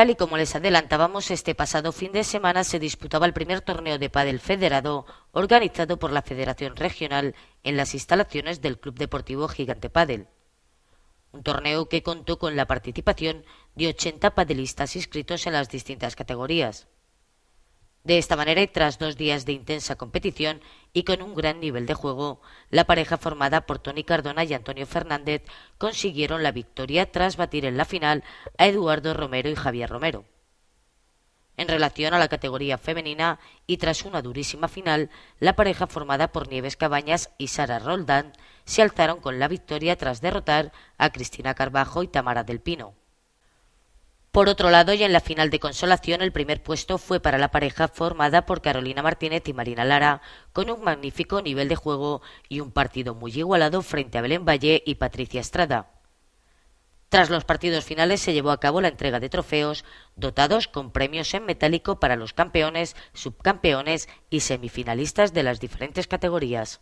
Tal y como les adelantábamos, este pasado fin de semana se disputaba el primer torneo de pádel federado organizado por la Federación Regional en las instalaciones del Club Deportivo Gigante Padel. Un torneo que contó con la participación de 80 padelistas inscritos en las distintas categorías. De esta manera y tras dos días de intensa competición y con un gran nivel de juego, la pareja formada por Tony Cardona y Antonio Fernández consiguieron la victoria tras batir en la final a Eduardo Romero y Javier Romero. En relación a la categoría femenina y tras una durísima final, la pareja formada por Nieves Cabañas y Sara Roldán se alzaron con la victoria tras derrotar a Cristina Carbajo y Tamara del Pino. Por otro lado, y en la final de consolación, el primer puesto fue para la pareja formada por Carolina Martínez y Marina Lara, con un magnífico nivel de juego y un partido muy igualado frente a Belén Valle y Patricia Estrada. Tras los partidos finales se llevó a cabo la entrega de trofeos, dotados con premios en metálico para los campeones, subcampeones y semifinalistas de las diferentes categorías.